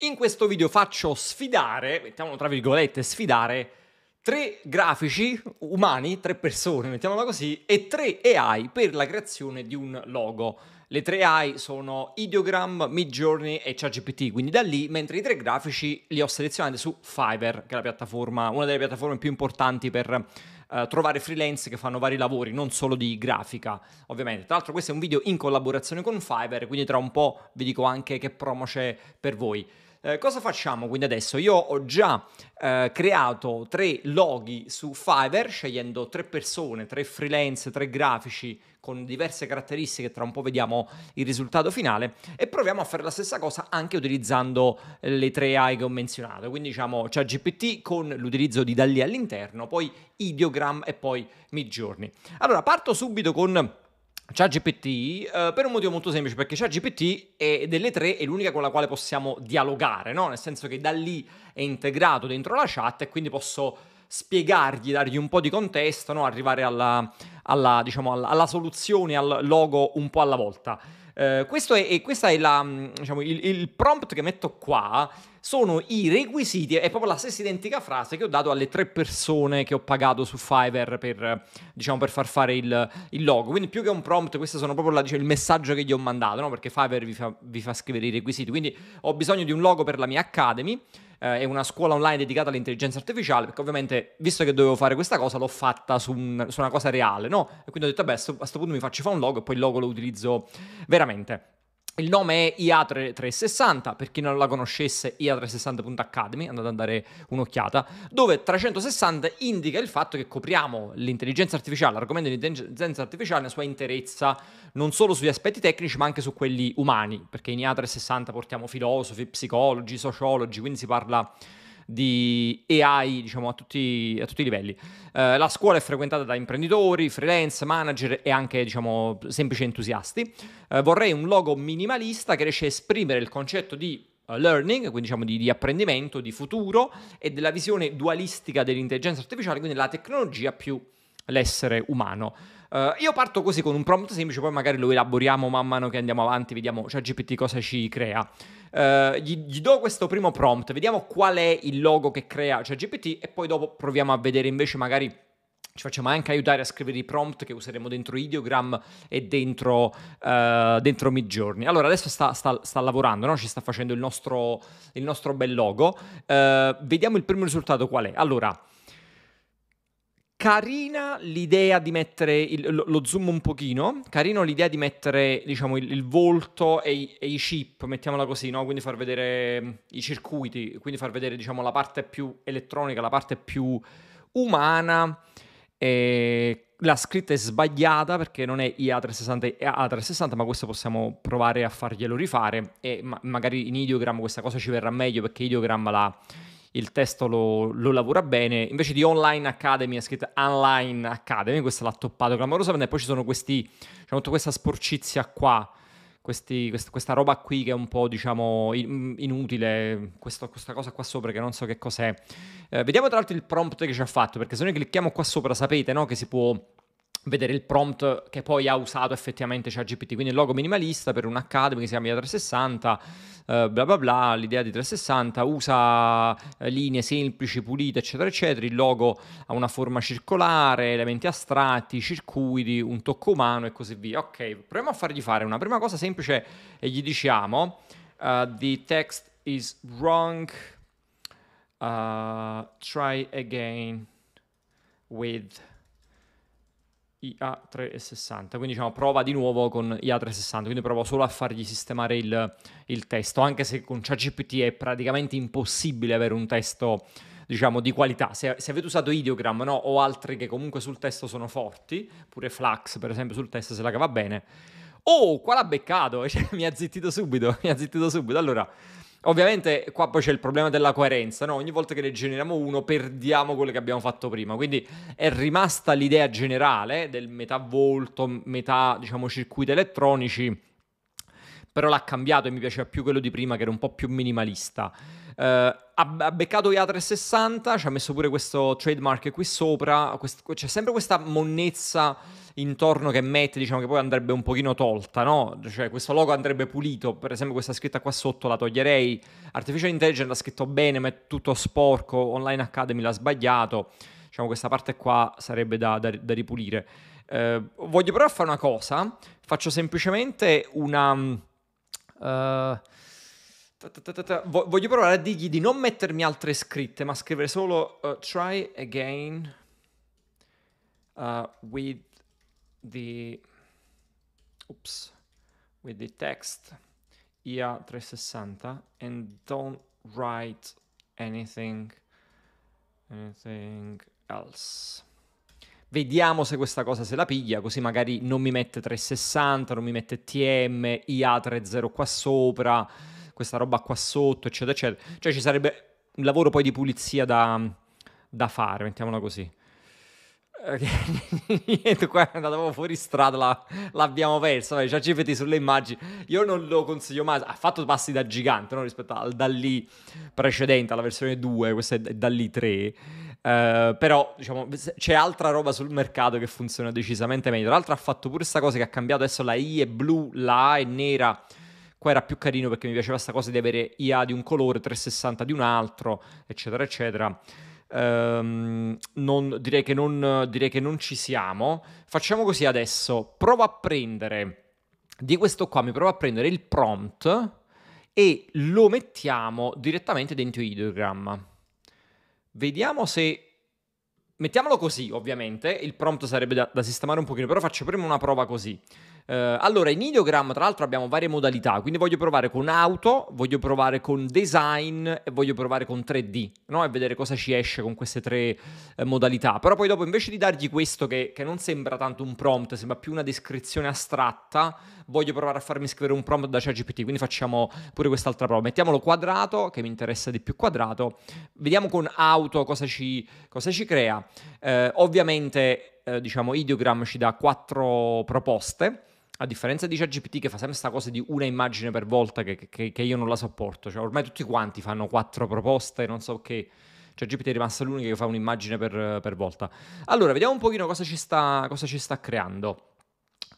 In questo video faccio sfidare, mettiamolo tra virgolette, sfidare tre grafici umani, tre persone, mettiamola così, e tre AI per la creazione di un logo. Le tre AI sono Ideogram, Midjourney e ChatGPT, quindi da lì, mentre i tre grafici li ho selezionati su Fiverr, che è una delle piattaforme più importanti per Uh, trovare freelance che fanno vari lavori, non solo di grafica, ovviamente. Tra l'altro questo è un video in collaborazione con Fiverr, quindi tra un po' vi dico anche che promo c'è per voi. Eh, cosa facciamo quindi adesso? Io ho già eh, creato tre loghi su Fiverr scegliendo tre persone, tre freelance, tre grafici con diverse caratteristiche, tra un po' vediamo il risultato finale e proviamo a fare la stessa cosa anche utilizzando le tre AI che ho menzionato, quindi diciamo c'è GPT con l'utilizzo di da all'interno, poi ideogram e poi midjourney. Allora parto subito con ChatGPT eh, per un motivo molto semplice, perché ChatGPT è delle tre è l'unica con la quale possiamo dialogare, no? Nel senso che da lì è integrato dentro la chat e quindi posso spiegargli, dargli un po' di contesto, no? arrivare alla, alla, diciamo, alla, alla soluzione, al logo un po' alla volta. Eh, questo è, è, è la, mm, diciamo, il, il prompt che metto qua sono i requisiti, è proprio la stessa identica frase che ho dato alle tre persone che ho pagato su Fiverr per, diciamo, per far fare il, il, logo. Quindi più che un prompt, questo sono proprio la, diciamo, il messaggio che gli ho mandato, no? perché Fiverr vi fa, vi fa scrivere i requisiti. Quindi ho bisogno di un logo per la mia Academy è eh, una scuola online dedicata all'intelligenza artificiale, perché ovviamente, visto che dovevo fare questa cosa, l'ho fatta su, un, su una cosa reale, no? E quindi ho detto, beh, a questo punto mi faccio fare un logo e poi il logo lo utilizzo veramente. Il nome è IA360, per chi non la conoscesse, IA360.academy, andate a dare un'occhiata, dove 360 indica il fatto che copriamo l'intelligenza artificiale, l'argomento dell'intelligenza artificiale nella sua interezza, non solo sugli aspetti tecnici, ma anche su quelli umani, perché in IA360 portiamo filosofi, psicologi, sociologi, quindi si parla di AI diciamo, a, tutti, a tutti i livelli. Eh, la scuola è frequentata da imprenditori, freelance, manager e anche diciamo, semplici entusiasti. Eh, vorrei un logo minimalista che riesce a esprimere il concetto di eh, learning, quindi diciamo di, di, apprendimento, di futuro e della visione dualistica dell'intelligenza artificiale, quindi la tecnologia più l'essere umano. Uh, io parto così con un prompt semplice, poi magari lo elaboriamo man mano che andiamo avanti, vediamo cioè GPT cosa ci crea. Uh, gli, gli, do questo primo prompt, vediamo qual è il logo che crea cioè e poi dopo proviamo a vedere invece magari ci facciamo anche aiutare a scrivere i prompt che useremo dentro Ideogram e dentro, uh, dentro Midjourney. Allora, adesso sta, sta, sta lavorando, no? ci sta facendo il nostro, il nostro bel logo. Uh, vediamo il primo risultato qual è. Allora, Carina l'idea di mettere il, lo, zoom un pochino, carino l'idea di mettere diciamo, il, il, volto e i, e i, chip, mettiamola così, no? quindi far vedere mm, i circuiti, quindi far vedere diciamo, la parte più elettronica, la parte più umana. E la scritta è sbagliata perché non è IA360 e A360, ma questo possiamo provare a farglielo rifare e ma- magari in ideogramma questa cosa ci verrà meglio perché ideogramma la il testo lo, lo, lavora bene. Invece di Online Academy è scritto Online Academy, questa l'ha toppato clamorosamente. Poi ci sono questi, diciamo, tutta questa sporcizia qua, questi, quest, questa roba qui che è un po', diciamo, in, inutile, questo, questa cosa qua sopra che non so che cos'è. Eh, vediamo tra l'altro il prompt che ci ha fatto, perché se noi clicchiamo qua sopra sapete, no, che si può vedere il prompt che poi ha usato effettivamente ChatGPT, quindi il logo minimalista per un un'Academy che si chiama 360, eh, bla bla bla, l'idea di 360, usa eh, linee semplici, pulite, eccetera, eccetera, il logo ha una forma circolare, elementi astratti, circuiti, un tocco umano e così via. Ok, proviamo a fargli fare una prima cosa semplice e gli diciamo uh, the text is wrong, uh, try again with... IA360, quindi diciamo prova di nuovo con IA360, quindi provo solo a fargli sistemare il, il testo, anche se con ChatGPT è praticamente impossibile avere un testo diciamo di qualità. Se, se avete usato Ideogram no, o altri che comunque sul testo sono forti, pure Flux per esempio sul testo se la cava bene, oh qua l'ha beccato, cioè, mi ha zittito subito, mi ha zittito subito, allora... Ovviamente qua poi c'è il problema della coerenza, no? Ogni volta che ne generiamo uno perdiamo quello che abbiamo fatto prima, quindi è rimasta l'idea generale del metà volto, metà diciamo circuiti elettronici, però l'ha cambiato e mi piaceva più quello di prima che era un po' più minimalista. Eh, ha, ha beccato IA360, ci ha messo pure questo trademark qui sopra, quest- c'è sempre questa monnezza intorno che mette, diciamo che poi andrebbe un pochino tolta, no? Cioè questo logo andrebbe pulito, per esempio questa scritta qua sotto la toglierei, Artificial Intelligence l'ha scritto bene, ma è tutto sporco, Online Academy l'ha sbagliato, diciamo questa parte qua sarebbe da, da, da ripulire. Eh, voglio però fare una cosa, faccio semplicemente una... Uh, Voglio provare a dirgli di non mettermi altre scritte, ma scrivere solo uh, try again uh, with the oops with the text IA 360 and don't write anything anything else. Vediamo se questa cosa se la piglia, così magari non mi mette 360, non mi mette TM, IA 30 qua sopra questa roba qua sotto, eccetera, eccetera. Cioè ci sarebbe un lavoro poi di pulizia da, da fare, mettiamola così. Niente, qua è andata fuori strada, la, l'abbiamo persa. Vabbè, già ci sulle immagini. Io non lo consiglio mai. Ha fatto passi da gigante no? rispetto al Dalli precedente, alla versione 2, questa è Dalli 3. Uh, eh, però diciamo, c'è altra roba sul mercato che funziona decisamente meglio. Tra l'altro ha fatto pure questa cosa che ha cambiato adesso la I è blu, la A è nera Qua era più carino perché mi piaceva questa cosa di avere IA di un colore, 360 di un altro, eccetera, eccetera. Um, non, direi, che non, direi che non ci siamo. Facciamo così adesso. Provo a prendere di questo qua, mi provo a prendere il prompt e lo mettiamo direttamente dentro Ideogram. Vediamo se... Mettiamolo così, ovviamente, il prompt sarebbe da, da sistemare un pochino, però faccio prima una prova così. Eh, allora, in ideogram, tra l'altro, abbiamo varie modalità. Quindi voglio provare con auto, voglio provare con design e voglio provare con 3D, no? E vedere cosa ci esce con queste tre eh, modalità. Però poi dopo, invece di dargli questo che, che non sembra tanto un prompt, sembra più una descrizione astratta, voglio provare a farmi scrivere un prompt da ChatGPT. Quindi facciamo pure quest'altra prova. Mettiamolo quadrato, che mi interessa di più quadrato. Vediamo con auto cosa ci, cosa ci crea. Eh, ovviamente, eh, diciamo, Ideogram ci dà quattro proposte a differenza di ChatGPT che fa sempre questa cosa di una immagine per volta che, che, che, io non la sopporto, cioè ormai tutti quanti fanno quattro proposte, non so che... ChatGPT è rimasta l'unica che fa un'immagine per, per, volta. Allora, vediamo un pochino cosa ci sta, cosa ci sta creando.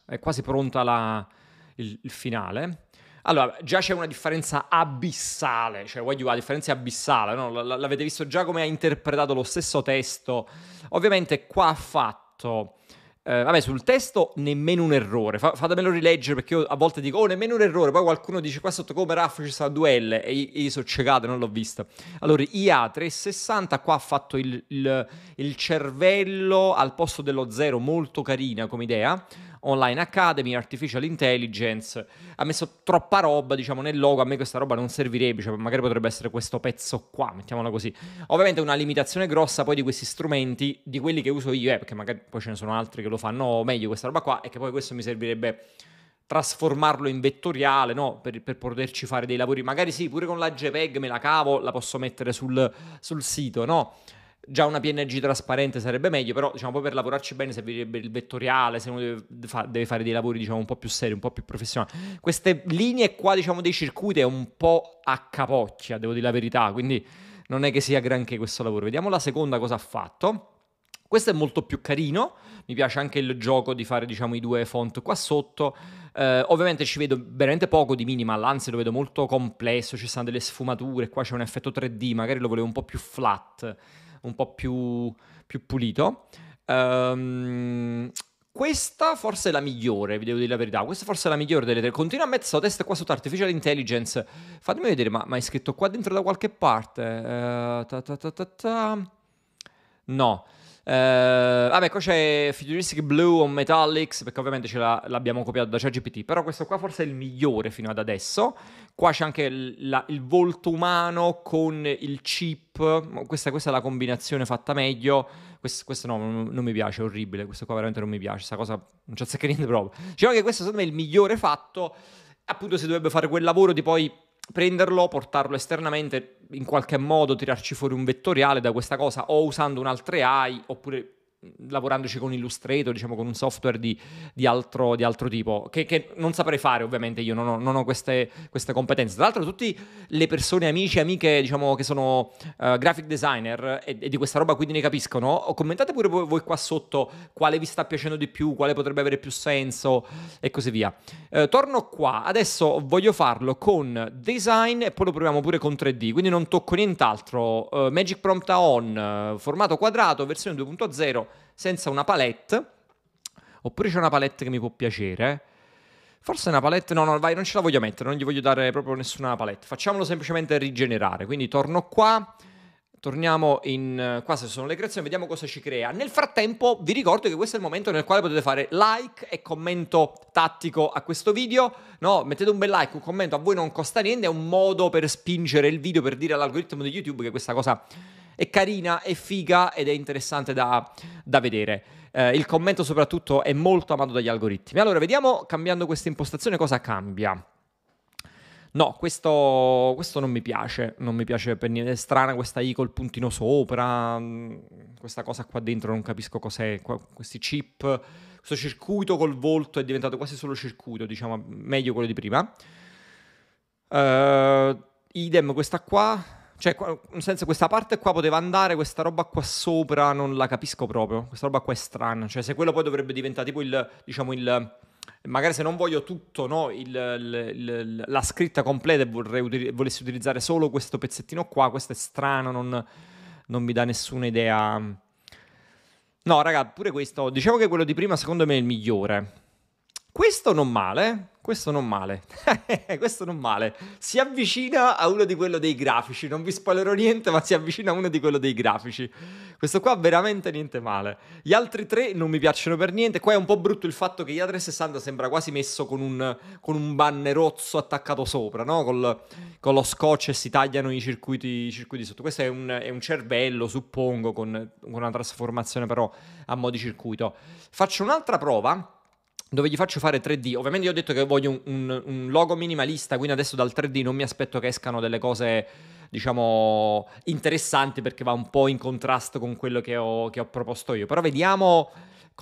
È quasi pronta la, il, il, finale. Allora, già c'è una differenza abissale, cioè voglio la differenza è abissale, no? l'avete visto già come ha interpretato lo stesso testo. Ovviamente qua ha fatto eh, vabbè, sul testo nemmeno un errore. Fa- fatemelo rileggere perché io a volte dico, oh, nemmeno un errore. Poi qualcuno dice qua sotto come Raff ci sta due L. e io sono ciecato, non l'ho vista. Allora, IA 360 qua ha fatto il, il, il cervello al posto dello zero, molto carina come idea. Online Academy, Artificial Intelligence, ha messo troppa roba, diciamo, nel logo, a me questa roba non servirebbe, cioè magari potrebbe essere questo pezzo qua, mettiamola così. Ovviamente una limitazione grossa poi di questi strumenti, di quelli che uso io, eh, perché magari poi ce ne sono altri che lo fanno meglio questa roba qua, è che poi questo mi servirebbe trasformarlo in vettoriale, no? per, per, poterci fare dei lavori. Magari sì, pure con la JPEG me la cavo, la posso mettere sul, sul sito, no? già una PNG trasparente sarebbe meglio, però diciamo poi per lavorarci bene servirebbe il vettoriale, se uno deve, fa- deve fare dei lavori diciamo un po' più seri, un po' più professionali. Queste linee qua diciamo dei circuiti è un po' a capocchia, devo dire la verità, quindi non è che sia granché questo lavoro. Vediamo la seconda cosa ha fatto. Questo è molto più carino, mi piace anche il gioco di fare diciamo i due font qua sotto. Uh, ovviamente ci vedo veramente poco di minimal, anzi lo vedo molto complesso, ci sono delle sfumature, qua c'è un effetto 3D, magari lo volevo un po' più flat un po' più, più pulito. Um, questa forse è la migliore, vi devo dire la verità. Questa forse è la migliore delle tre. Continua a mettere questo test qua sotto Artificial Intelligence. Fatemi vedere, ma, ma, è scritto qua dentro da qualche parte? Uh, ta ta ta no. Eh, vabbè, qua c'è Futuristic Blue o Metallics, perché ovviamente ce la, l'abbiamo copiato da ChatGPT, però questo qua forse è il migliore fino ad adesso. Qua c'è anche la, il volto umano con il chip, questa, questa è la combinazione fatta meglio. Questo, questo no, non, non, mi piace, è orribile, questo qua veramente non mi piace, questa cosa non c'è secca niente proprio. Diciamo che questo secondo me è il migliore fatto, appunto si dovrebbe fare quel lavoro di poi prenderlo, portarlo esternamente, in qualche modo tirarci fuori un vettoriale da questa cosa o usando un'altra AI oppure lavorandoci con Illustrator, diciamo con un software di, di, altro, di altro, tipo, che, che, non saprei fare ovviamente, io non ho, non ho queste, queste, competenze. Tra l'altro tutte le persone, amici, amiche, diciamo che sono uh, graphic designer e, e, di questa roba quindi ne capiscono, commentate pure voi, qua sotto quale vi sta piacendo di più, quale potrebbe avere più senso e così via. Uh, torno qua, adesso voglio farlo con design e poi lo proviamo pure con 3D, quindi non tocco nient'altro. Uh, Magic Prompt on, formato quadrato, versione 2.0 senza una palette, oppure c'è una palette che mi può piacere. Forse una palette, no, no, vai, non ce la voglio mettere, non gli voglio dare proprio nessuna palette. Facciamolo semplicemente rigenerare. Quindi torno qua, torniamo in eh, qua se sono le creazioni, vediamo cosa ci crea. Nel frattempo vi ricordo che questo è il momento nel quale potete fare like e commento tattico a questo video. No, mettete un bel like, un commento, a voi non costa niente, è un modo per spingere il video, per dire all'algoritmo di YouTube che questa cosa è carina, è figa ed è interessante da, da vedere. Eh, il commento soprattutto è molto amato dagli algoritmi. Allora, vediamo cambiando questa impostazione cosa cambia. No, questo, questo, non mi piace, non mi piace per niente, è strana questa i col puntino sopra, mm, questa cosa qua dentro, non capisco cos'è, questi chip, questo circuito col volto è diventato quasi solo circuito, diciamo, meglio quello di prima. Uh, idem questa qua, cioè, nel senso, questa parte qua poteva andare, questa roba qua sopra non la capisco proprio. Questa roba qua è strana. Cioè, se quello poi dovrebbe diventare tipo il, diciamo, il... Magari se non voglio tutto, no, il, il, la scritta completa e vorrei, volessi utilizzare solo questo pezzettino qua, questo è strano, non, non mi dà nessuna idea... No, raga, pure questo. Diciamo che quello di prima, secondo me, è il migliore. Questo non male, questo non male, questo non male. Si avvicina a uno di quello dei grafici, non vi spoilerò niente, ma si avvicina a uno di quello dei grafici. Questo qua veramente niente male. Gli altri tre non mi piacciono per niente. Qua è un po' brutto il fatto che gli a 360 sembra quasi messo con un, con un bannerozzo attaccato sopra, no? Col, con lo scotch e si tagliano i circuiti, i circuiti sotto. Questo è un, è un, cervello, suppongo, con, con una trasformazione però a mo' di circuito. Faccio un'altra prova dove gli faccio fare 3D. Ovviamente io ho detto che voglio un, un, un, logo minimalista, quindi adesso dal 3D non mi aspetto che escano delle cose, diciamo, interessanti perché va un po' in contrasto con quello che ho, che ho proposto io. Però vediamo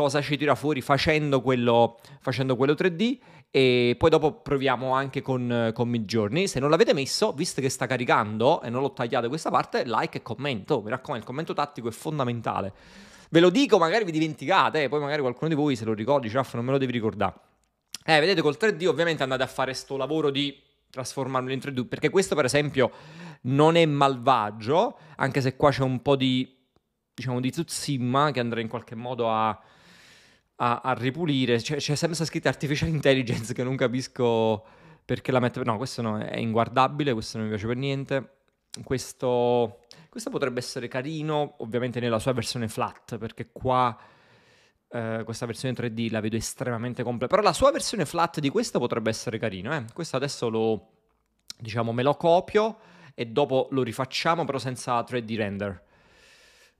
cosa ci tira fuori facendo quello, facendo quello 3D e poi dopo proviamo anche con, con Midjourney. Se non l'avete messo, visto che sta caricando e non l'ho tagliato questa parte, like e commento. Mi raccomando, il commento tattico è fondamentale. Ve lo dico, magari vi dimenticate, eh, poi magari qualcuno di voi se lo ricordi, Raff, non me lo devi ricordare. Eh, vedete, col 3D ovviamente andate a fare sto lavoro di trasformarlo in 3D, perché questo per esempio non è malvagio, anche se qua c'è un po' di, diciamo, di tuzzimma che andrà in qualche modo a a, a ripulire, c'è, c'è sempre scritto artificial intelligence che non capisco perché la mette... No, questo no, è inguardabile, questo non mi piace per niente. Questo, questo potrebbe essere carino, ovviamente nella sua versione flat, perché qua... Uh, questa versione 3D la vedo estremamente completa. Però la sua versione flat di questo potrebbe essere carino. Eh? Questo adesso lo diciamo me lo copio e dopo lo rifacciamo, però senza 3D render.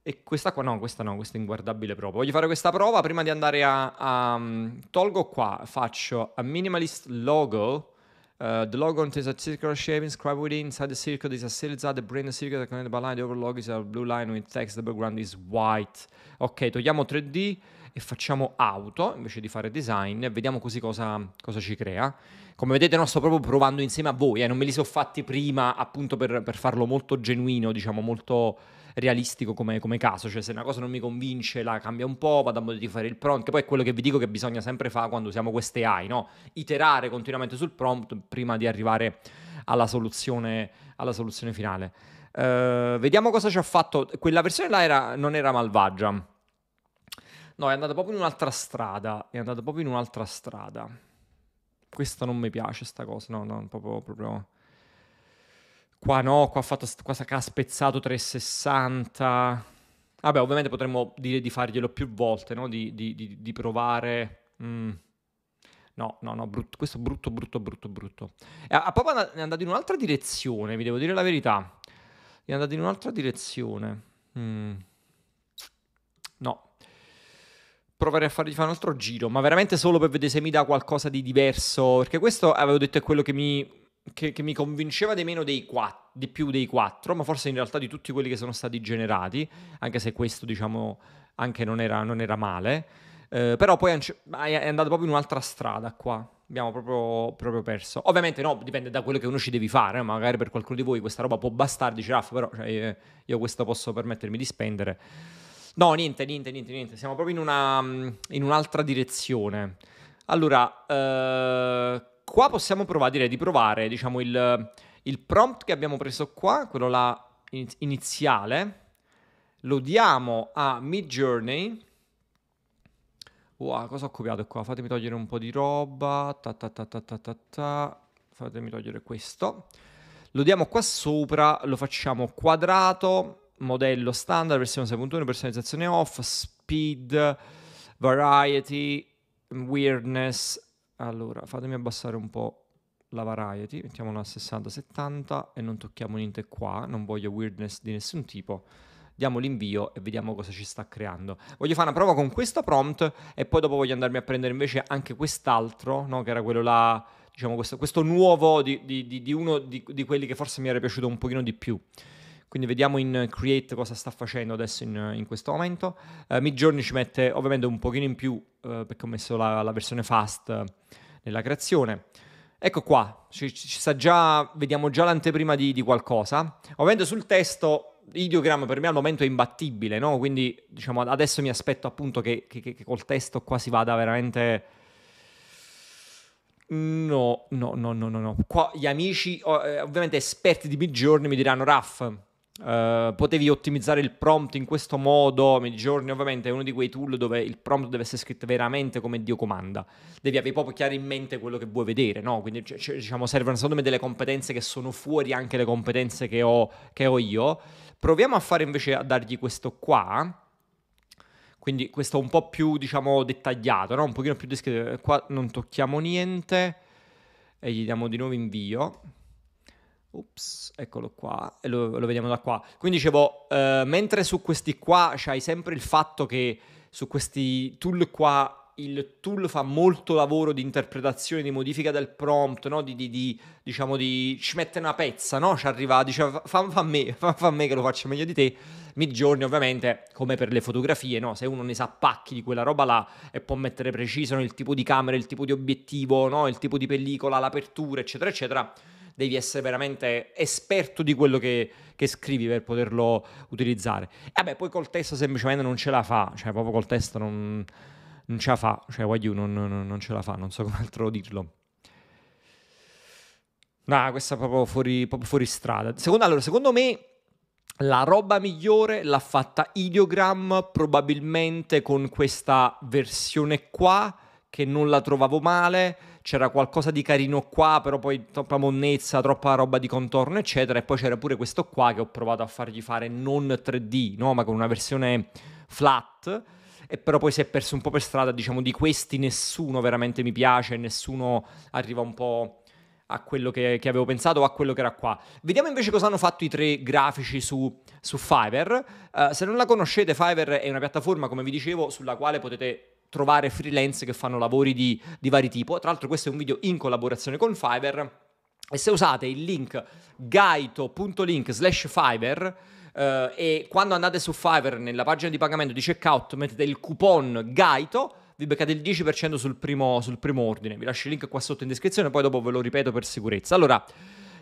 E questa qua no, questa no, questa è inguardabile proprio. Voglio fare questa prova prima di andare a... a mm, tolgo qua, faccio a minimalist logo. Uh, the logo contains a circular shape inscribed within. Inside the circle is a series at the brain the circle that connected by line. The overlog is a blue line with text. The background is white. Ok, togliamo 3D e facciamo auto invece di fare design. Vediamo così cosa, cosa ci crea. Come vedete, no, sto proprio provando insieme a voi. Eh, non me li sono fatti prima appunto per, per farlo molto genuino, diciamo molto realistico come, come, caso, cioè se una cosa non mi convince la cambia un po', vado a modo di fare il prompt, che poi è quello che vi dico che bisogna sempre fare quando usiamo queste AI, no? Iterare continuamente sul prompt prima di arrivare alla soluzione, alla soluzione finale. Uh, vediamo cosa ci ha fatto. Quella versione là era, non era malvagia. No, è andata proprio in un'altra strada. È andata proprio in un'altra strada. Questa non mi piace, sta cosa. No, no, proprio... proprio qua no, qua ha, fatto, qua ha spezzato 360. Vabbè, ovviamente potremmo dire di farglielo più volte, no? di, di, di, di provare... Mm. No, no, no, brutto, questo brutto, brutto, brutto, brutto. È, è proprio andato in un'altra direzione, vi devo dire la verità. È andato in un'altra direzione. Mm. No. Provare a fargli fare un altro giro, ma veramente solo per vedere se mi dà qualcosa di diverso, perché questo, avevo detto, è quello che mi che, che mi convinceva di meno dei quattro, di più dei quattro, ma forse in realtà di tutti quelli che sono stati generati, anche se questo diciamo anche non era, non era male. Eh, però poi è andato proprio in un'altra strada qua. Abbiamo proprio, proprio, perso. Ovviamente no, dipende da quello che uno ci deve fare. Eh, magari per qualcuno di voi questa roba può bastare. Dice Raff, ah, però cioè, eh, io questo posso permettermi di spendere. No, niente, niente, niente, niente. Siamo proprio in, una, in un'altra direzione. Allora, eh, qua possiamo provare, direi di provare, diciamo, il, il prompt che abbiamo preso qua, quello là iniziale, lo diamo a Mid Journey. Wow, cosa ho copiato qua? Fatemi togliere un po' di roba. Ta ta ta ta ta ta ta. Fatemi togliere questo. Lo diamo qua sopra, lo facciamo quadrato, modello standard, versione 6.1, personalizzazione off, speed, variety, weirdness, allora, fatemi abbassare un po' la variety, mettiamola a 60-70 e non tocchiamo niente qua, non voglio weirdness di nessun tipo. Diamo l'invio e vediamo cosa ci sta creando. Voglio fare una prova con questo prompt e poi dopo voglio andarmi a prendere invece anche quest'altro, no? che era quello là, diciamo questo, questo nuovo di, di, di, di uno di quelli che forse mi era piaciuto un pochino di più. Quindi vediamo in Create cosa sta facendo adesso in, in questo momento. Uh, Midjourney ci mette ovviamente un pochino in più uh, perché ho messo la, la versione fast nella creazione. Ecco qua, ci, ci già, vediamo già l'anteprima di, di, qualcosa. Ovviamente sul testo, ideogramma per me al momento è imbattibile, no? Quindi diciamo, adesso mi aspetto appunto che, che, che col testo qua si vada veramente... No, no, no, no, no. no. Qua gli amici, eh, ovviamente esperti di Midjourney, mi diranno Raff, Uh, potevi ottimizzare il prompt in questo modo. Midjourney, ovviamente, è uno di quei tool dove il prompt deve essere scritto veramente come Dio comanda. Devi avere proprio chiaro in mente quello che vuoi vedere, no? Quindi, c- c- diciamo, servono secondo me delle competenze che sono fuori anche le competenze che ho, che ho io. Proviamo a fare invece a dargli questo qua. Quindi questo un po' più, diciamo, dettagliato, no? Un pochino più descritto. Qua non tocchiamo niente e gli diamo di nuovo invio. Ops, eccolo qua, e lo, lo, vediamo da qua. Quindi dicevo, eh, mentre su questi qua c'hai sempre il fatto che su questi tool qua il tool fa molto lavoro di interpretazione, di modifica del prompt, no? di, di, di, diciamo di... ci mette una pezza, no? ci arriva, dice fa, fa, me, fa, fa me che lo faccio meglio di te. Midjourney ovviamente, come per le fotografie, no? se uno ne sa pacchi di quella roba là e può mettere preciso il tipo di camera, il tipo di obiettivo, il tipo di pellicola, l'apertura, eccetera, eccetera devi essere veramente esperto di quello che, che scrivi per poterlo utilizzare. E beh, poi col testo semplicemente non ce la fa, cioè proprio col testo non, non ce la fa, cioè Wagyu non, non, non ce la fa, non so come altro dirlo. No, questa è proprio fuori, proprio fuori strada. Secondo, allora, secondo me la roba migliore l'ha fatta Ideogram probabilmente con questa versione qua che non la trovavo male, c'era qualcosa di carino qua, però poi troppa monnezza, troppa roba di contorno, eccetera, e poi c'era pure questo qua che ho provato a fargli fare non 3D, no? ma con una versione flat, e però poi si è perso un po' per strada, diciamo di questi nessuno veramente mi piace, nessuno arriva un po' a quello che, che avevo pensato o a quello che era qua. Vediamo invece cosa hanno fatto i tre grafici su, su Fiverr. Uh, se non la conoscete, Fiverr è una piattaforma, come vi dicevo, sulla quale potete trovare freelance che fanno lavori di, di vari tipo. Tra l'altro questo è un video in collaborazione con Fiverr. E se usate il link gaito.link slash Fiverr, Uh, e quando andate su Fiverr nella pagina di pagamento di checkout mettete il coupon Gaito vi beccate il 10% sul primo, sul primo ordine vi lascio il link qua sotto in descrizione poi dopo ve lo ripeto per sicurezza allora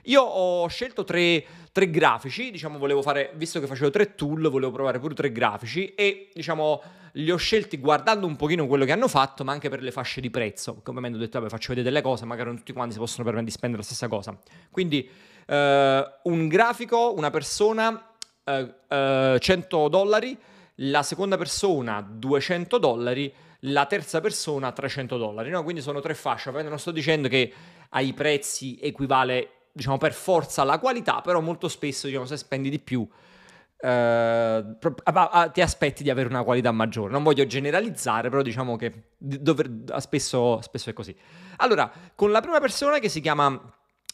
io ho scelto tre, tre grafici, diciamo volevo fare, visto che facevo tre tool, volevo provare pure tre grafici e diciamo li ho scelti guardando un pochino quello che hanno fatto, ma anche per le fasce di prezzo, come mi hanno detto vabbè faccio vedere delle cose, magari non tutti quanti si possono permettere di spendere la stessa cosa. Quindi eh, un grafico, una persona, eh, eh, 100 dollari, la seconda persona 200 dollari, la terza persona 300 dollari, no? quindi sono tre fasce, ovviamente non sto dicendo che ai prezzi equivale diciamo, per forza la qualità, però molto spesso, diciamo, se spendi di più, eh, ah, ah, ti aspetti di avere una qualità maggiore. Non voglio generalizzare, però diciamo che dover, ah, spesso, spesso è così. Allora, con la prima persona che si chiama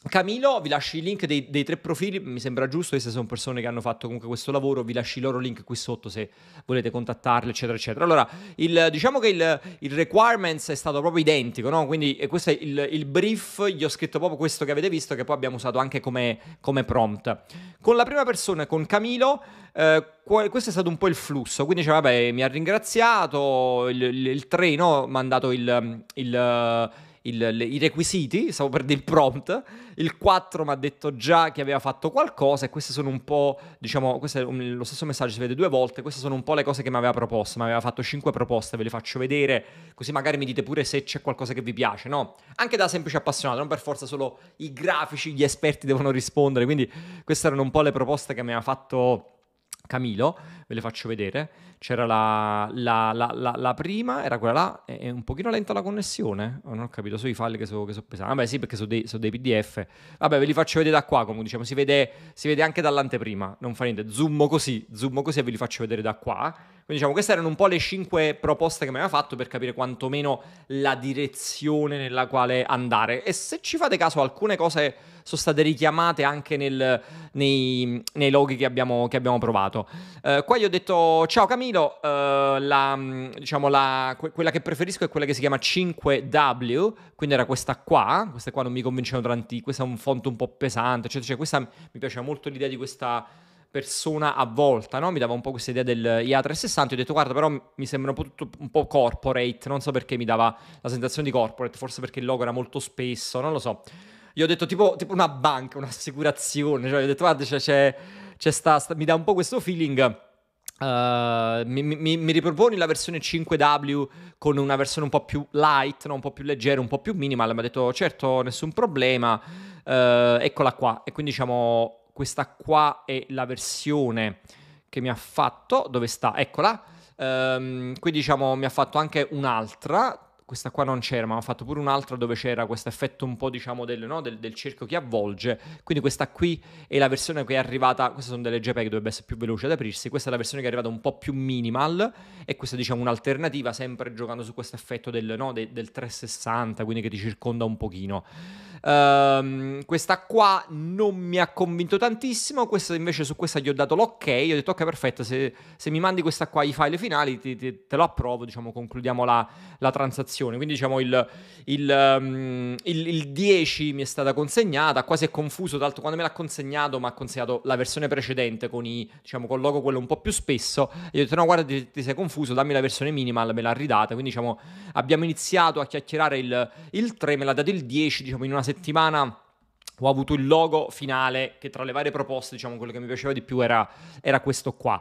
Camilo, vi lascio i link dei, dei, tre profili, mi sembra giusto, queste sono persone che hanno fatto comunque questo lavoro, vi lascio i loro link qui sotto se volete contattarli, eccetera, eccetera. Allora, il, diciamo che il, il, requirements è stato proprio identico, no? quindi questo è il, il, brief, gli ho scritto proprio questo che avete visto, che poi abbiamo usato anche come, come prompt. Con la prima persona, con Camilo, eh, questo è stato un po' il flusso, quindi cioè, vabbè, mi ha ringraziato, il, treno ha mandato il il, le, i requisiti, stavo per dire il prompt, il 4 mi ha detto già che aveva fatto qualcosa e queste sono un po', diciamo, questo è un, lo stesso messaggio, si vede due volte, queste sono un po' le cose che mi aveva proposto, mi aveva fatto 5 proposte, ve le faccio vedere, così magari mi dite pure se c'è qualcosa che vi piace, no? Anche da semplice appassionato, non per forza solo i grafici, gli esperti devono rispondere, quindi queste erano un po' le proposte che mi ha fatto... Camilo, ve le faccio vedere. C'era la, la, la, la, prima, era quella là, è un pochino lenta la connessione, oh, non ho capito, sui file che sono so pesanti, vabbè sì perché sono dei, so dei, PDF, vabbè ve li faccio vedere da qua comunque, diciamo, si vede, si vede anche dall'anteprima, non fa niente, zoom così, zoom così e ve li faccio vedere da qua, quindi diciamo queste erano un po' le cinque proposte che mi aveva fatto per capire quantomeno la direzione nella quale andare. E se ci fate caso, alcune cose sono state richiamate anche nel, nei, nei, loghi che abbiamo, che abbiamo provato. Eh, qua gli ho detto ciao Camilla pochino uh, eh, la, mm, diciamo, la, que- quella che preferisco è quella che si chiama 5W, quindi era questa qua, queste qua non mi convincevano tanti, questa è un font un po' pesante, eccetera, cioè questa mi piaceva molto l'idea di questa persona avvolta, no? Mi dava un po' questa idea del IA 360, ho detto guarda però mi sembra un po' tutto un po' corporate, non so perché mi dava la sensazione di corporate, forse perché il logo era molto spesso, non lo so. Io ho detto tipo, tipo una banca, un'assicurazione, cioè ho detto guarda c'è, c'è, c'è sta, sta, mi dà un po' questo feeling eh, mi, mi, mi, riproponi la versione 5W con una versione un po' più light, no? un po' più leggera, un po' più minimal. Mi ha detto certo, nessun problema, uh, eccola qua. E quindi diciamo questa qua è la versione che mi ha fatto, dove sta? Eccola. Um, ehm, qui diciamo mi ha fatto anche un'altra questa qua non c'era, ma ho fatto pure un'altra dove c'era questo effetto un po' diciamo del, no? del, del, cerchio che avvolge. Quindi questa qui è la versione che è arrivata, queste sono delle JPEG, dovrebbe essere più veloce ad aprirsi, questa è la versione che è arrivata un po' più minimal e questa diciamo un'alternativa sempre giocando su questo effetto del, no? De, del 360, quindi che ti circonda un pochino. Um, questa qua non mi ha convinto tantissimo, questa invece su questa gli ho dato l'ok, ho detto ok perfetto, se, se mi mandi questa qua i file finali ti, ti, te lo approvo, diciamo concludiamo la, la transazione confezione, quindi diciamo il, il, um, il, il 10 mi è stata consegnata, quasi è confuso, Tra l'altro, quando me l'ha consegnato mi ha consegnato la versione precedente con, i, diciamo, con il logo quello un po' più spesso, e io ho detto no guarda ti, ti, sei confuso, dammi la versione minimal, me l'ha ridata, quindi diciamo abbiamo iniziato a chiacchierare il, il 3, me l'ha dato il 10, diciamo in una settimana ho avuto il logo finale che tra le varie proposte, diciamo, quello che mi piaceva di più era, era questo qua.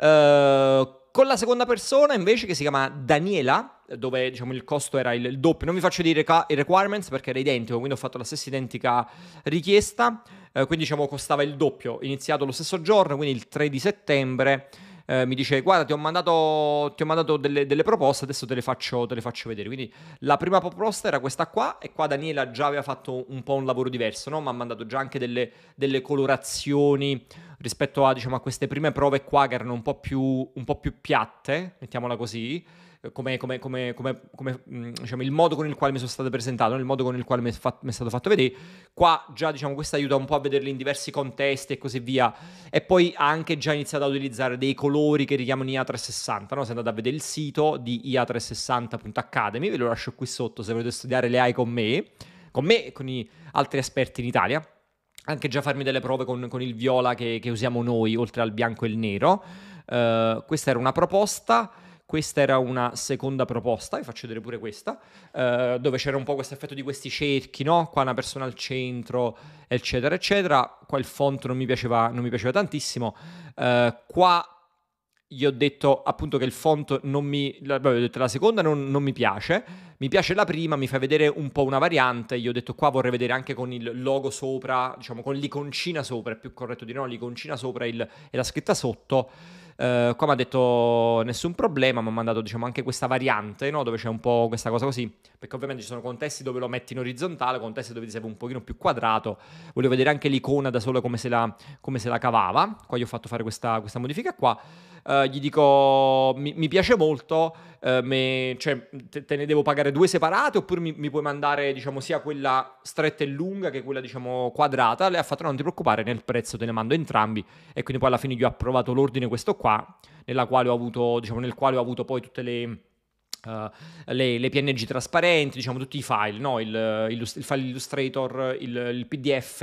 Uh, con la seconda persona invece che si chiama Daniela, dove diciamo, il costo era il doppio. Non vi faccio dire i requirements perché era identico, quindi ho fatto la stessa identica richiesta, eh, quindi diciamo costava il doppio, iniziato lo stesso giorno, quindi il 3 di settembre. Eh, mi dice guarda ti ho mandato, ti ho mandato delle, delle, proposte adesso te le, faccio, te le, faccio, vedere quindi la prima proposta era questa qua e qua Daniela già aveva fatto un po' un lavoro diverso no? mi ha mandato già anche delle, delle colorazioni rispetto a, diciamo, a, queste prime prove qua che erano un po' più, un po più piatte mettiamola così eh, come, come, come, come mm, diciamo, il modo con il quale mi sono stato presentato, il modo con il quale mi è, stato fatto vedere. Qua già diciamo questo aiuta un po' a vederli in diversi contesti e così via. E poi ha anche già iniziato a utilizzare dei colori che richiamano IA360. No? Se andate a vedere il sito di IA360.academy, ve lo lascio qui sotto se volete studiare le AI con me, con me e con gli altri esperti in Italia anche già farmi delle prove con, con il viola che, che, usiamo noi, oltre al bianco e il nero. Uh, questa era una proposta. Questa era una seconda proposta, vi faccio vedere pure questa, eh, dove c'era un po' questo effetto di questi cerchi, no? Qua una persona al centro, eccetera, eccetera. Qua il font non mi piaceva, non mi piaceva tantissimo. Eh, qua gli ho detto appunto che il font non mi... beh, ho detto la seconda non, non, mi piace, mi piace la prima, mi fa vedere un po' una variante, gli ho detto qua vorrei vedere anche con il logo sopra, diciamo con l'iconcina sopra, è più corretto di no, l'iconcina sopra il, e la scritta sotto eh, qua mi ha detto nessun problema, mi ha mandato diciamo, anche questa variante, no? dove c'è un po' questa cosa così, perché ovviamente ci sono contesti dove lo metti in orizzontale, contesti dove ti serve un pochino più quadrato, volevo vedere anche l'icona da solo come se la, come se la cavava, qua gli ho fatto fare questa, questa modifica qua. Eh, gli dico mi, mi piace molto, eh, me, cioè, te, te, ne devo pagare due separate oppure mi, mi, puoi mandare diciamo, sia quella stretta e lunga che quella diciamo, quadrata? Lei ha fatto no, non ti preoccupare, nel prezzo te ne mando entrambi e quindi poi alla fine gli ho approvato l'ordine questo qua, nella quale ho avuto, diciamo, nel quale ho avuto poi tutte le eh, le, le, PNG trasparenti, diciamo tutti i file, no? il, eh, il, il, file Illustrator, il, il PDF,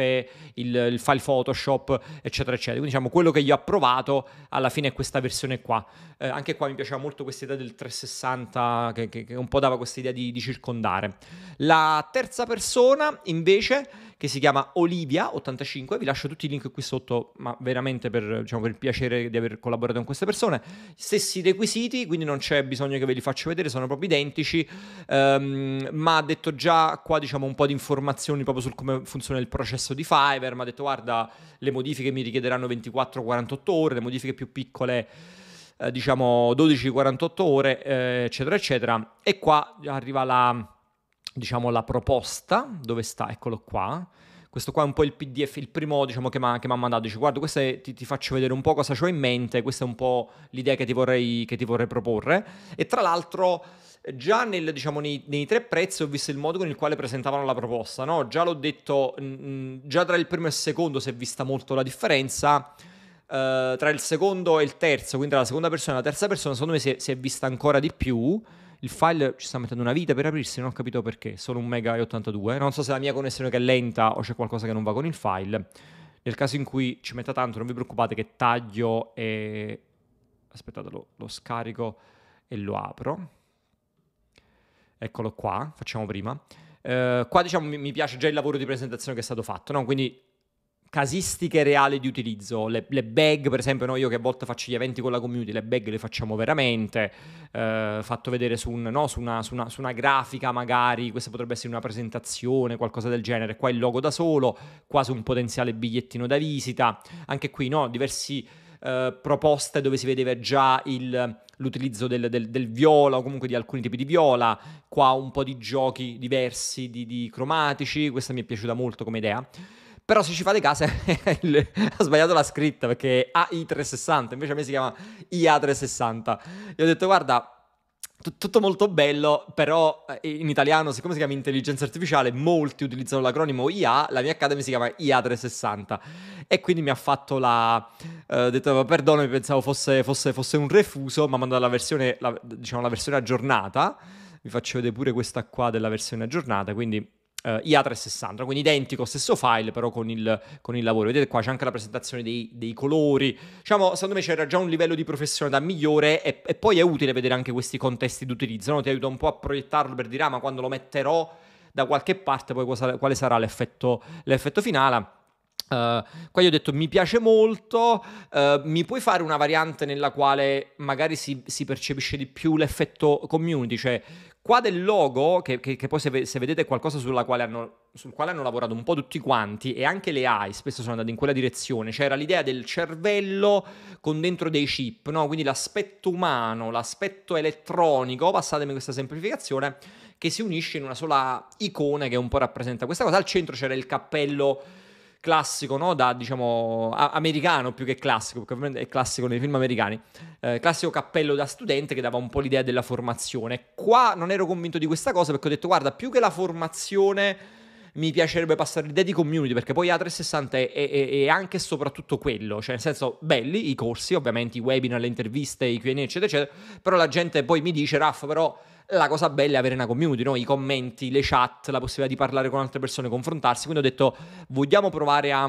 il, file Photoshop, eccetera, eccetera. Quindi diciamo quello che io ho provato alla fine è questa versione qua. Eh, anche qua mi piaceva molto questa idea del 360 che, che, che un po' dava questa idea di, di circondare. La terza persona invece che si chiama Olivia85, vi lascio tutti i link qui sotto, ma veramente per, diciamo, per il piacere di aver collaborato con queste persone. Stessi requisiti, quindi non c'è bisogno che ve li faccio vedere, sono proprio identici, um, ma ha detto già qua diciamo, un po' di informazioni proprio su come funziona il processo di Fiverr, mi ha detto guarda le modifiche mi richiederanno 24-48 ore, le modifiche più piccole eh, diciamo 12-48 ore, eh, eccetera, eccetera. E qua arriva la diciamo, la proposta, dove sta? Eccolo qua. Questo qua è un po' il PDF, il primo diciamo, che mi ha mandato, dice guarda, questo è, ti, ti, faccio vedere un po' cosa ho in mente, questa è un po' l'idea che ti vorrei, che ti vorrei proporre. E tra l'altro già nel, diciamo, nei, nei, tre prezzi ho visto il modo con il quale presentavano la proposta, no? già l'ho detto, mh, già tra il primo e il secondo si è vista molto la differenza, uh, tra il secondo e il terzo, quindi tra la seconda persona e la terza persona, secondo me si è, si è vista ancora di più il file ci sta mettendo una vita per aprirsi, non ho capito perché, solo un mega e 82. Non so se la mia connessione che è lenta o c'è qualcosa che non va con il file. Nel caso in cui ci metta tanto, non vi preoccupate che taglio e... Aspettate, lo, lo scarico e lo apro. Eccolo qua, facciamo prima. Eh, qua diciamo mi, mi, piace già il lavoro di presentazione che è stato fatto, no? quindi casistiche reali di utilizzo. Le, le bag, per esempio, no, io che a volte faccio gli eventi con la community, le bag le facciamo veramente, eh, fatto vedere su, un, no, su, una, su, una, su, una, grafica magari, questa potrebbe essere una presentazione, qualcosa del genere. Qua il logo da solo, quasi un potenziale bigliettino da visita. Anche qui, no, diversi... Eh, proposte dove si vedeva già il, l'utilizzo del, del, del, viola o comunque di alcuni tipi di viola, qua un po' di giochi diversi, di, di cromatici, questa mi è piaciuta molto come idea. Però se ci fate caso ha sbagliato la scritta perché è AI360, invece a me si chiama IA360. Gli ho detto guarda, tutto molto bello, però eh, in italiano, siccome si chiama intelligenza artificiale, molti utilizzano l'acronimo IA, la mia Academy si chiama IA360 e quindi mi ha fatto la... Eh, ho eh, detto perdonami, pensavo fosse, fosse, fosse un refuso, ma manda la versione, la, diciamo, la versione aggiornata, vi faccio vedere pure questa qua della versione aggiornata, quindi uh, eh, IA360, quindi identico, stesso file però con il, con il, lavoro. Vedete qua c'è anche la presentazione dei, dei, colori, diciamo secondo me c'era già un livello di professionalità migliore e, e poi è utile vedere anche questi contesti d'utilizzo, no? ti aiuta un po' a proiettarlo per dire ah ma quando lo metterò da qualche parte poi cosa, quale sarà l'effetto, l'effetto finale. Uh, qua io ho detto mi piace molto, uh, mi puoi fare una variante nella quale magari si, si, percepisce di più l'effetto community, cioè Qua del logo, che, che, che poi se, se, vedete è qualcosa quale hanno, sul quale hanno lavorato un po' tutti quanti e anche le AI spesso sono andate in quella direzione, c'era cioè l'idea del cervello con dentro dei chip, no? quindi l'aspetto umano, l'aspetto elettronico, passatemi questa semplificazione, che si unisce in una sola icona che un po' rappresenta questa cosa. Al centro c'era il cappello classico, no? Da, diciamo, a- americano più che classico, perché ovviamente è classico nei film americani, eh, classico cappello da studente che dava un po' l'idea della formazione. Qua non ero convinto di questa cosa perché ho detto, guarda, più che la formazione mi piacerebbe passare l'idea di community perché poi A360 è, è, è, anche e soprattutto quello, cioè nel senso belli i corsi, ovviamente i webinar, le interviste, i Q&A eccetera eccetera, però la gente poi mi dice Raff però la cosa bella è avere una community, no? i commenti, le chat, la possibilità di parlare con altre persone, confrontarsi. Quindi ho detto, vogliamo provare a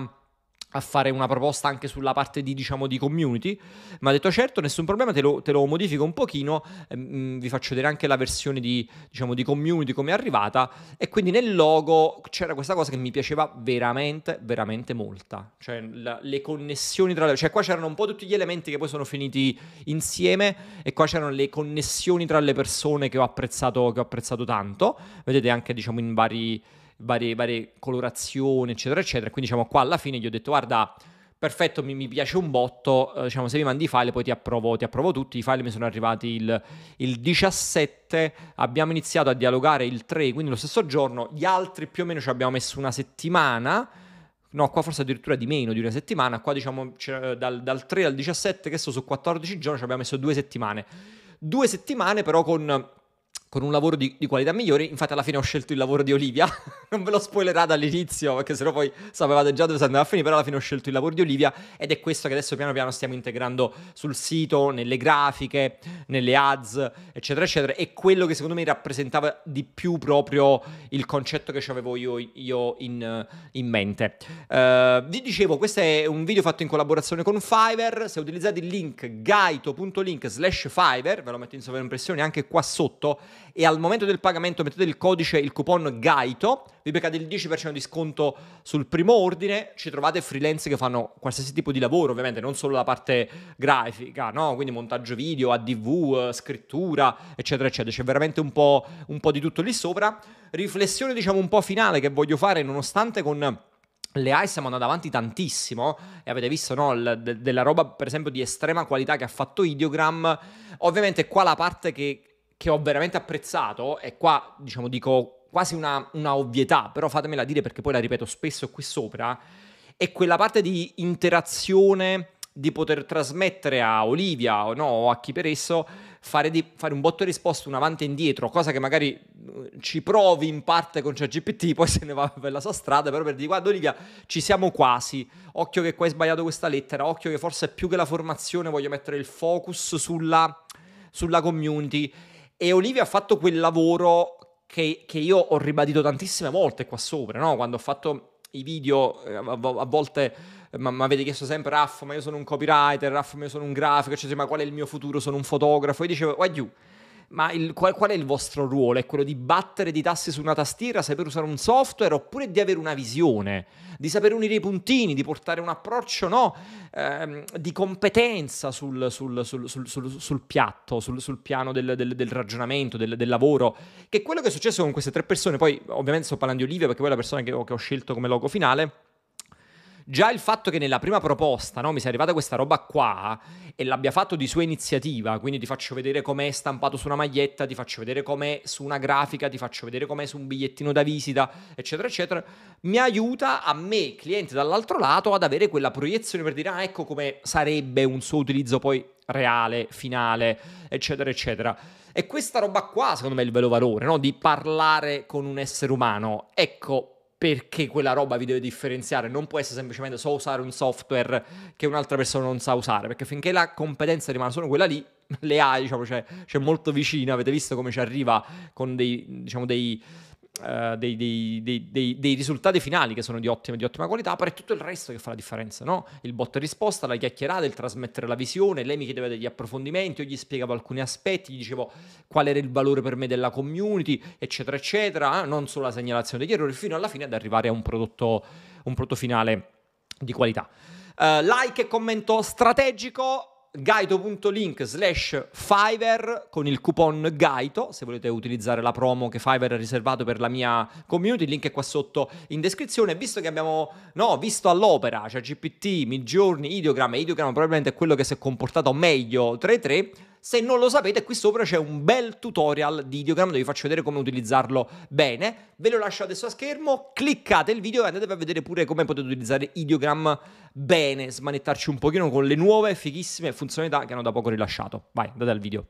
a fare una proposta anche sulla parte di, diciamo, di community, ma ha detto certo, nessun problema, te lo, te lo modifico un pochino, ehm, mm, vi faccio vedere anche la versione di, diciamo, di community come è arrivata e quindi nel logo c'era questa cosa che mi piaceva veramente, veramente molta, cioè la, le connessioni tra le... cioè qua c'erano un po' tutti gli elementi che poi sono finiti insieme e qua c'erano le connessioni tra le persone che ho apprezzato, che ho apprezzato tanto, vedete anche diciamo in vari varie, varie colorazioni, eccetera, eccetera. Quindi diciamo qua alla fine gli ho detto guarda, perfetto, mi, mi piace un botto, eh, diciamo se mi mandi i file poi ti approvo, ti approvo tutti, i file mi sono arrivati il, il 17, abbiamo iniziato a dialogare il 3, quindi lo stesso giorno, gli altri più o meno ci abbiamo messo una settimana no, qua forse addirittura di meno di una settimana, qua diciamo eh, dal, dal, 3 al 17, che sono su 14 giorni ci abbiamo messo due settimane. Due settimane però con con un lavoro di, di, qualità migliore. Infatti, alla fine ho scelto il lavoro di Olivia. non ve lo spoilerà dall'inizio, perché sennò poi sapevate già dove andava a finire. Però, alla fine ho scelto il lavoro di Olivia. Ed è questo che adesso piano piano stiamo integrando sul sito, nelle grafiche, nelle ads, eccetera, eccetera. E quello che secondo me rappresentava di più proprio il concetto che avevo io, io in, in, mente. Uh, vi dicevo, questo è un video fatto in collaborazione con Fiverr. Se utilizzate il link gaito.link slash Fiverr, ve lo metto in sovraimpressione anche qua sotto e al momento del pagamento mettete il codice, il coupon GAITO, vi beccate il 10% di sconto sul primo ordine, ci trovate freelance che fanno qualsiasi tipo di lavoro, ovviamente non solo la parte grafica, no? quindi montaggio video, ADV, eh, scrittura, eccetera, eccetera, c'è veramente un po', un po' di tutto lì sopra. Riflessione diciamo un po' finale che voglio fare nonostante con le AI siamo andati avanti tantissimo e avete visto no, l- della roba per esempio di estrema qualità che ha fatto Ideogram. Ovviamente qua la parte che che ho veramente apprezzato, e qua diciamo dico quasi una, una ovvietà, però fatemela dire perché poi la ripeto spesso qui sopra, è quella parte di interazione di poter trasmettere a Olivia o, no, o a chi per esso fare, di, fare un botto e risposta, un avanti e indietro, cosa che magari eh, ci provi in parte con ChatGPT, poi se ne va per la sua strada, però per dire guarda Olivia ci siamo quasi, occhio che qua hai sbagliato questa lettera, occhio che forse più che la formazione voglio mettere il focus sulla, sulla community e Olivia ha fatto quel lavoro che, che, io ho ribadito tantissime volte qua sopra, no? Quando ho fatto i video, eh, a, volte eh, mi avete chiesto sempre, Raff, ma io sono un copywriter, Raff, ma io sono un grafico, cioè, ma qual è il mio futuro? Sono un fotografo. Io dicevo, giù ma il, qual, qual, è il vostro ruolo? È quello di battere di tasse su una tastiera, saper usare un software oppure di avere una visione, di saper unire i puntini, di portare un approccio no, ehm, di competenza sul, sul, sul, sul piatto, sul, piano del, del, del ragionamento, del, del, lavoro, che è quello che è successo con queste tre persone, poi ovviamente sto parlando di Olivia perché poi è la persona che ho, che ho scelto come logo finale già il fatto che nella prima proposta no, mi sia arrivata questa roba qua e l'abbia fatto di sua iniziativa, quindi ti faccio vedere com'è stampato su una maglietta, ti faccio vedere com'è su una grafica, ti faccio vedere com'è su un bigliettino da visita, eccetera, eccetera, mi aiuta a me, cliente dall'altro lato, ad avere quella proiezione per dire, ah, ecco come sarebbe un suo utilizzo poi reale, finale, eccetera, eccetera. E questa roba qua, secondo me, è il vero valore, no? di parlare con un essere umano. Ecco, perché quella roba vi deve differenziare, non può essere semplicemente so usare un software che un'altra persona non sa usare, perché finché la competenza rimane solo quella lì, le AI, diciamo, cioè, cioè molto vicina, avete visto come ci arriva con dei, diciamo, dei eh, dei, dei, dei, dei, risultati finali che sono di ottima, di ottima, qualità, però è tutto il resto che fa la differenza, no? Il bot e risposta, la chiacchierata, il trasmettere la visione, lei mi chiedeva degli approfondimenti, io gli spiegavo alcuni aspetti, gli dicevo qual era il valore per me della community, eccetera, eccetera, eh? non solo la segnalazione degli errori, fino alla fine ad arrivare a un prodotto, un prodotto finale di qualità. Uh, like e commento strategico gaito.link slash Fiverr con il coupon Gaito, se volete utilizzare la promo che Fiverr ha riservato per la mia community, il link è qua sotto in descrizione, visto che abbiamo no, visto all'opera, cioè GPT, Midjourney, Ideogram, e Ideogram probabilmente è quello che si è comportato meglio tra i tre, se non lo sapete, qui sopra c'è un bel tutorial di ideogramma dove vi faccio vedere come utilizzarlo bene. Ve lo lascio adesso a schermo, cliccate il video e andate a vedere pure come potete utilizzare ideogram bene, smanettarci un pochino con le nuove fighissime funzionalità che hanno da poco rilasciato. Vai, andate al video.